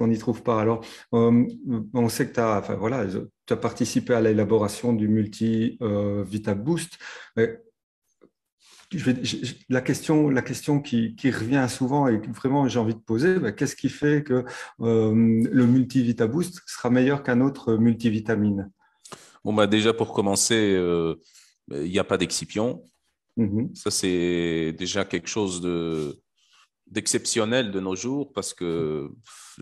qu'on n'y trouve pas. Alors, euh, on sait que tu as, enfin, voilà, as participé à l'élaboration du multi euh, Boost. Euh, je la question, la question qui, revient souvent et vraiment j'ai envie de poser, bah, qu'est-ce qui fait que le multivita boost sera meilleur qu'un autre multivitamine Bon bah déjà pour commencer, il n'y a pas d'excipient. Mm-hmm. Ça c'est déjà quelque chose de d'exceptionnel de nos jours parce que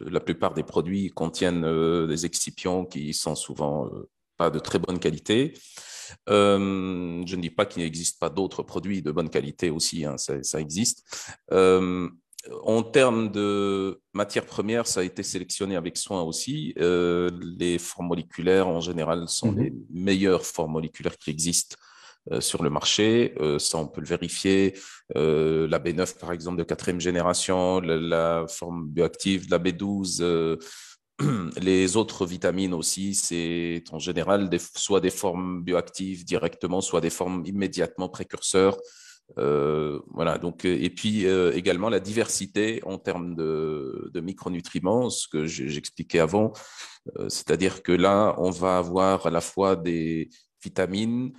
la plupart des produits contiennent euh, des excipients qui sont souvent euh, pas de très bonne qualité. Euh, je ne dis pas qu'il n'existe pas d'autres produits de bonne qualité aussi, hein, ça, existe. en termes de matières premières, ça a été sélectionné avec soin aussi. les formes moléculaires, en général, sont mhm. les meilleures formes moléculaires qui existent sur le marché. ça, on peut le vérifier euh, la B9 par exemple de quatrième génération, la, forme bioactive, la B12, euh, les autres vitamines aussi, c'est en général soit des formes bioactives directement, soit des formes immédiatement précurseurs. Euh, voilà, donc, et puis également la diversité en termes de, micronutriments, ce que j'expliquais avant, c'est-à-dire que là, on va avoir à la fois des vitamines,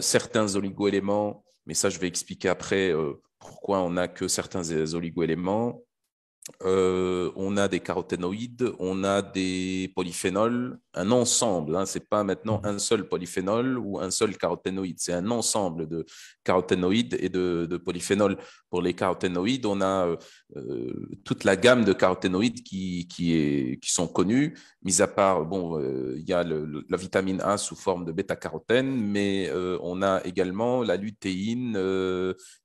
certains oligoéléments, mais ça, je vais expliquer après euh, pourquoi on n'a que certains oligo-éléments. Euh, on a des caroténoïdes, on a des polyphénols, un ensemble. Hein, Ce n'est pas maintenant mm-hmm. un seul polyphénol ou un seul caroténoïde, c'est un ensemble de caroténoïdes et de, polyphénols. Pour les caroténoïdes, on a euh, euh, toute la gamme de caroténoïdes qui, est, qui sont connus, mis à part, bon, il y a la vitamine A sous forme de bêta-carotène, mais on a également la lutéine,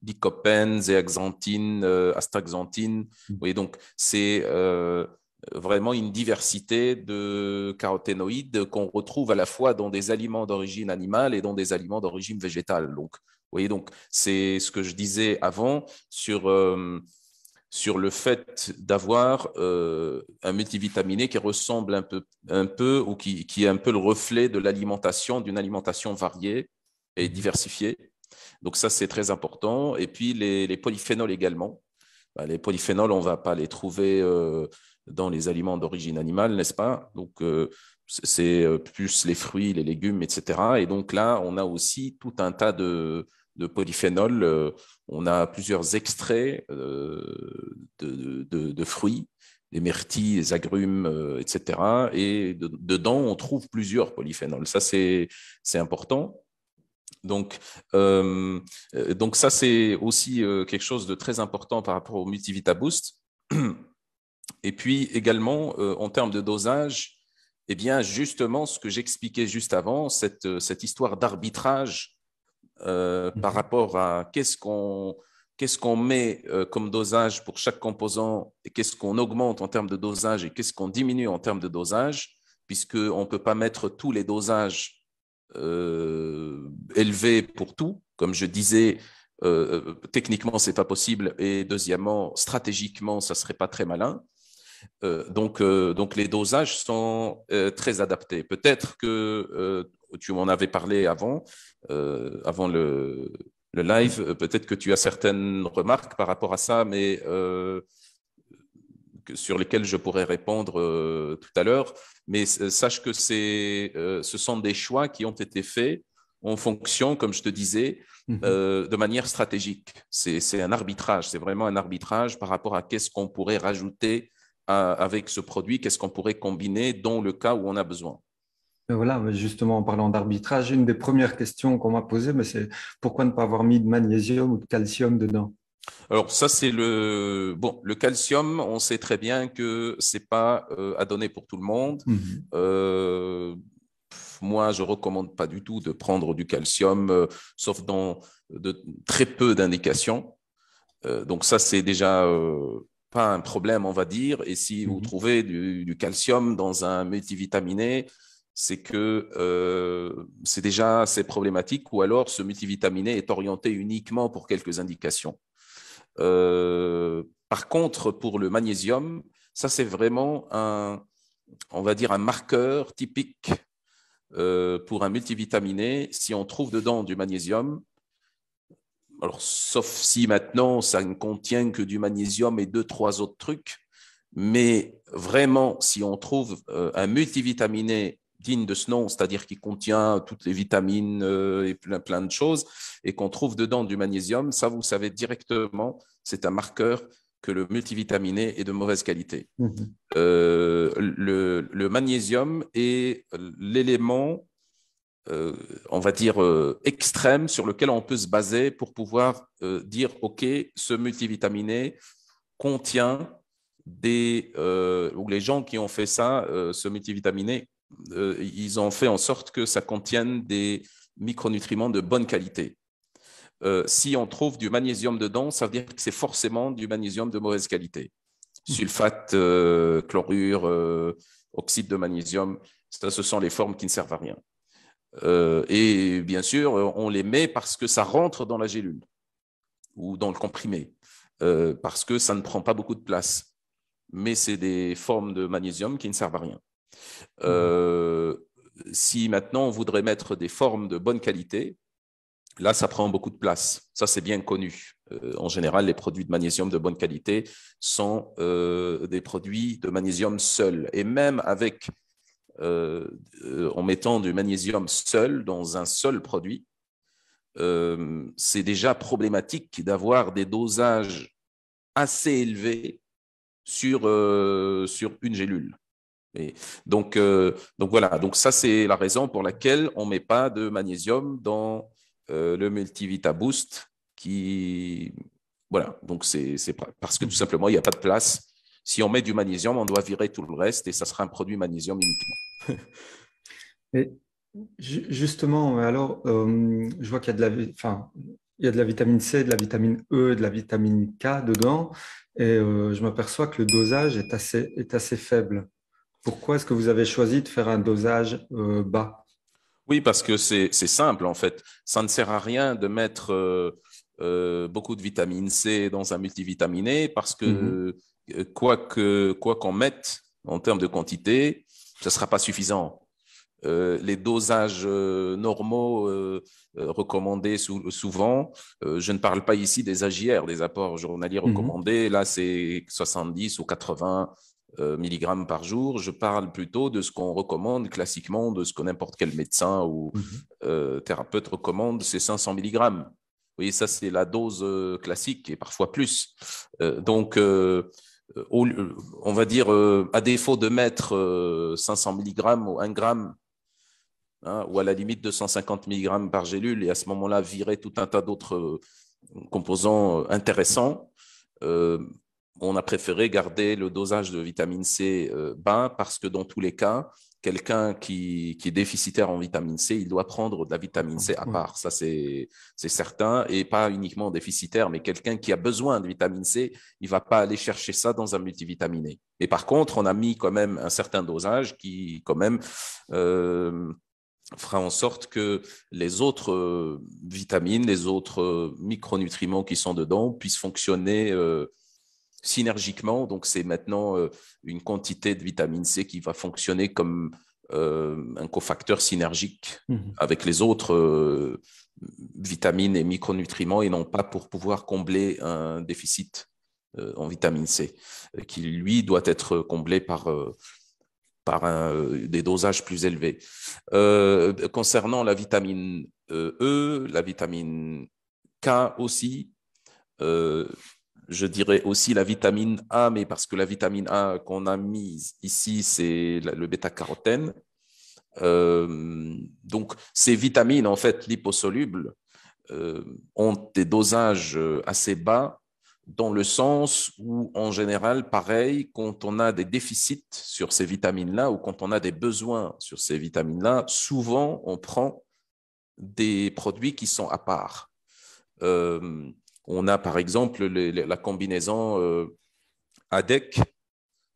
lycopène, zéaxanthine, astaxanthine. Vous voyez, donc donc, c'est euh, vraiment une diversité de caroténoïdes qu'on retrouve à la fois dans des aliments d'origine animale et dans des aliments d'origine végétale. Donc, vous voyez, donc c'est ce que je disais avant sur, euh, sur le fait d'avoir euh, un multivitaminé qui ressemble un peu, un peu ou qui, qui est un peu le reflet de l'alimentation, d'une alimentation variée et diversifiée. Donc ça, c'est très important. Et puis les polyphénols également. Bah, les polyphénols, on ne va pas les trouver euh, dans les aliments d'origine animale, n'est-ce pas Donc, euh, c'est euh, plus les fruits, les légumes, etc. Et donc là, on a aussi tout un tas de, polyphénols. on a plusieurs extraits de, fruits des myrtilles, des agrumes, etc. Et dedans, on trouve plusieurs polyphénols. Ça, c'est important. Donc, euh, euh, donc ça, c'est aussi euh, quelque chose de très important par rapport au Multivita Boost. Et puis également, en termes de dosage, eh bien, justement, ce que j'expliquais juste avant, cette, histoire d'arbitrage mm-hmm. par rapport à qu'est-ce qu'on qu'est-ce qu'on met comme dosage pour chaque composant et qu'est-ce qu'on augmente en termes de dosage et qu'est-ce qu'on diminue en termes de dosage, puisqu'on ne peut pas mettre tous les dosages euh, élevé pour tout. Comme je disais, euh, euh, techniquement, c'est pas possible. Et deuxièmement, stratégiquement, ça serait pas très malin. donc, donc les dosages sont très adaptés. Peut-être que tu m'en avais parlé avant, avant le, le live. Peut-être que tu as certaines remarques par rapport à ça, mais sur lesquels je pourrais répondre euh, tout à l'heure, mais sache que euh, ce sont des choix qui ont été faits en fonction, comme je te disais, mhm. euh, de manière stratégique. C'est un arbitrage, c'est vraiment un arbitrage par rapport à qu'est-ce qu'on pourrait rajouter avec ce produit, qu'est-ce qu'on pourrait combiner dans le cas où on a besoin. Ben voilà, ben justement, en parlant d'arbitrage, une des premières questions qu'on m'a posée, ben c'est pourquoi ne pas avoir mis de magnésium ou de calcium dedans alors ça, c'est le bon. Le calcium, on sait très bien que c'est pas euh, à donner pour tout le monde. Mmh. Euh, moi, je recommande pas du tout de prendre du calcium, euh, sauf dans de très peu d'indications. donc ça, c'est déjà pas un problème, on va dire. Et si vous mmh. trouvez du, calcium dans un multivitaminé, c'est que c'est déjà assez problématique, ou alors ce multivitaminé est orienté uniquement pour quelques indications. Euh, par contre, pour le magnésium, ça c'est vraiment un, on va dire un marqueur typique euh, pour un multivitaminé. Si on trouve dedans du magnésium, alors sauf si maintenant ça ne contient que du magnésium et deux trois autres trucs, mais vraiment si on trouve euh, un multivitaminé digne de ce nom, c'est-à-dire qui contient toutes les vitamines euh, et plein, de choses, et qu'on trouve dedans du magnésium, ça, vous savez directement, c'est un marqueur que le multivitaminé est de mauvaise qualité. Mhm. Euh, le, magnésium est l'élément, euh, on va dire, extrême sur lequel on peut se baser pour pouvoir dire, OK, ce multivitaminé contient des... ou les gens qui ont fait ça, ce multivitaminé euh, ils ont fait en sorte que ça contienne des micronutriments de bonne qualité. Euh, si on trouve du magnésium dedans, ça veut dire que c'est forcément du magnésium de mauvaise qualité. Sulfate, euh, chlorure, oxyde de magnésium, ce sont les formes qui ne servent à rien. et bien sûr, on les met parce que ça rentre dans la gélule ou dans le comprimé, parce que ça ne prend pas beaucoup de place. Mais c'est des formes de magnésium qui ne servent à rien. Mmh. Euh, si maintenant on voudrait mettre des formes de bonne qualité, là, ça prend beaucoup de place. Ça, c'est bien connu. Euh, en général, les produits de magnésium de bonne qualité sont euh, des produits de magnésium seul. Et même avec, en mettant du magnésium seul dans un seul produit, c'est déjà problématique d'avoir des dosages assez élevés sur, sur une gélule donc, euh, donc voilà, donc ça c'est la raison pour laquelle on ne met pas de magnésium dans euh, le Multivita Boost. Qui voilà, donc c'est parce que tout mhm. simplement il n'y a pas de place. Si on met du magnésium, on doit virer tout le reste et ça sera un produit magnésium uniquement. et justement, alors euh, je vois qu'il y a de la, il de la vitamine C, de la vitamine E, de la vitamine K dedans, et je m'aperçois que le dosage est assez, est assez faible. Pourquoi est-ce que vous avez choisi de faire un dosage euh, bas Oui, parce que c'est simple en fait. Ça ne sert à rien de mettre euh, euh, beaucoup de vitamine C dans un multivitaminé parce que mhm. quoi qu'on mette en termes de quantité, ce ne sera pas suffisant. les dosages normaux recommandés souvent, je ne parle pas ici des AGR, des apports journaliers mhm. recommandés, là c'est 70 ou 80 euh, milligrammes par jour, je parle plutôt de ce qu'on recommande classiquement, de ce que n'importe quel médecin ou mhm. euh, thérapeute recommande, c'est 500 mg. Vous voyez, ça, c'est la dose euh, classique et parfois plus. donc, on va dire, à défaut de mettre 500 mg ou 1 gramme, hein, ou à la limite 250 mg par gélule, et à ce moment-là, virer tout un tas d'autres composants intéressants, on a préféré garder le dosage de vitamine C euh, bas parce que dans tous les cas, quelqu'un qui, est déficitaire en vitamine C, il doit prendre de la vitamine C à part, ça c'est certain, et pas uniquement déficitaire, mais quelqu'un qui a besoin de vitamine C, il va pas aller chercher ça dans un multivitaminé. Et par contre, on a mis quand même un certain dosage qui quand même euh, fera en sorte que les autres euh, vitamines, les autres micronutriments qui sont dedans puissent fonctionner synergiquement. Donc, c'est maintenant euh, une quantité de vitamine C qui va fonctionner comme euh, un cofacteur synergique mhm. avec les autres euh, vitamines et micronutriments et non pas pour pouvoir combler un déficit en vitamine C qui, lui, doit être comblé par par des dosages plus élevés. concernant la vitamine E, la vitamine K aussi, je dirais aussi la vitamine A, mais parce que la vitamine A qu'on a mise ici, c'est le bêta-carotène. Euh, donc, ces vitamines, en fait, liposolubles, euh, ont des dosages euh, assez bas dans le sens où, en général, pareil, quand on a des déficits sur ces vitamines-là ou quand on a des besoins sur ces vitamines-là, souvent, on prend des produits qui sont à part. On a par exemple la combinaison euh, ADEC,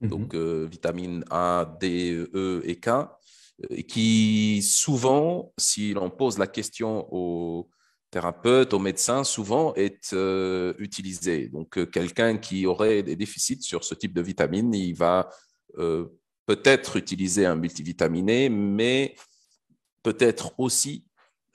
mhm. donc euh, vitamine A, D, E et K, euh, qui souvent, si l'on pose la question aux thérapeutes, aux médecins, souvent est utilisé. utilisée. Donc quelqu'un qui aurait des déficits sur ce type de vitamine, il va peut-être utiliser un multivitaminé, mais peut-être aussi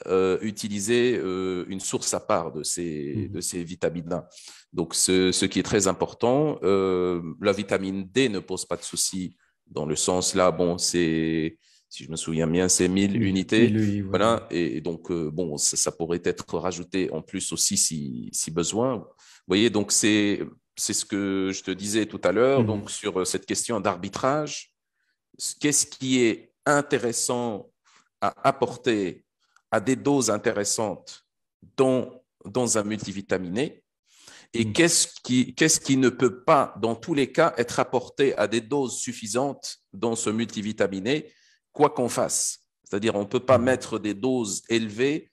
euh, utiliser euh, une source à part de ces, mhm. de ces vitamines-là. Donc, ce, qui est très important, euh, la vitamine D ne pose pas de souci dans le sens là, bon, c'est, si je me souviens bien, c'est 1000 unités. voilà. Et, donc, bon, ça, pourrait être rajouté en plus aussi si, besoin. Vous voyez, donc, c'est, c'est ce que je te disais tout à l'heure, mhm. donc, sur cette question d'arbitrage. Qu'est-ce qui est intéressant à apporter à des doses intéressantes dans, dans un multivitaminé et mm. qu'est-ce qui, qu'est-ce qui, ne peut pas, dans tous les cas, être apporté à des doses suffisantes dans ce multivitaminé, quoi qu'on fasse. C'est-à-dire, on ne peut pas mm. mettre des doses élevées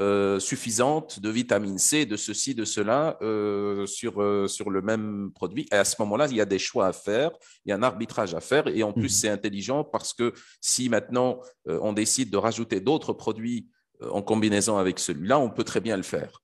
euh, suffisantes de vitamine C, de ceci, de cela, euh, sur, euh, sur le même produit. Et à ce moment-là, il y a des choix à faire, il y a un arbitrage à faire. Et en plus, mm. c'est intelligent parce que si maintenant on décide de rajouter d'autres produits euh, en combinaison avec celui-là, on peut très bien le faire.